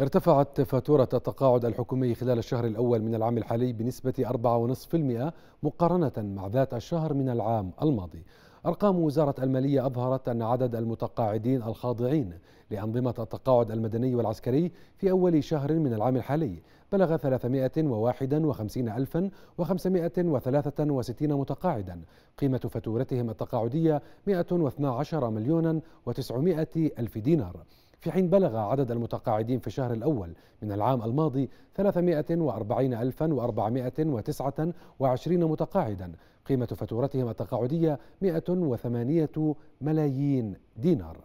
ارتفعت فاتورة التقاعد الحكومي خلال الشهر الأول من العام الحالي بنسبة 4.5% مقارنة مع ذات الشهر من العام الماضي أرقام وزارة المالية أظهرت أن عدد المتقاعدين الخاضعين لأنظمة التقاعد المدني والعسكري في أول شهر من العام الحالي بلغ 351,563 متقاعدا قيمة فاتورتهم التقاعدية 112 مليون و900 ألف دينار في حين بلغ عدد المتقاعدين في الشهر الأول من العام الماضي 340429 متقاعدا قيمة فاتورتهم التقاعدية 108 ملايين دينار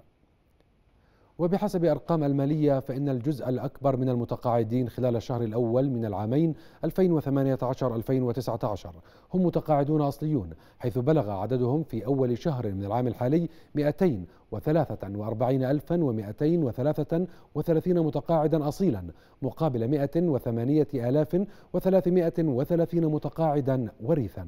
وبحسب أرقام المالية فإن الجزء الأكبر من المتقاعدين خلال الشهر الأول من العامين 2018-2019 هم متقاعدون أصليون حيث بلغ عددهم في أول شهر من العام الحالي 243,233 متقاعدا أصيلا مقابل 108,330 متقاعدا وريثا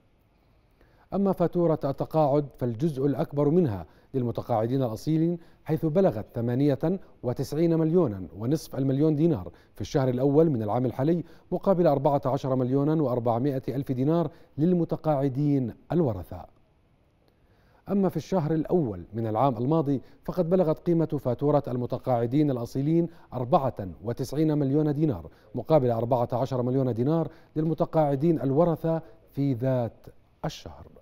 أما فاتورة التقاعد فالجزء الأكبر منها للمتقاعدين الأصيلين حيث بلغت 98 مليونا ونصف المليون دينار في الشهر الأول من العام الحالي مقابل 14 مليونا و400 ألف دينار للمتقاعدين الورثة أما في الشهر الأول من العام الماضي فقد بلغت قيمة فاتورة المتقاعدين الأصيلين 94 مليون دينار مقابل 14 مليون دينار للمتقاعدين الورثة في ذات الشهر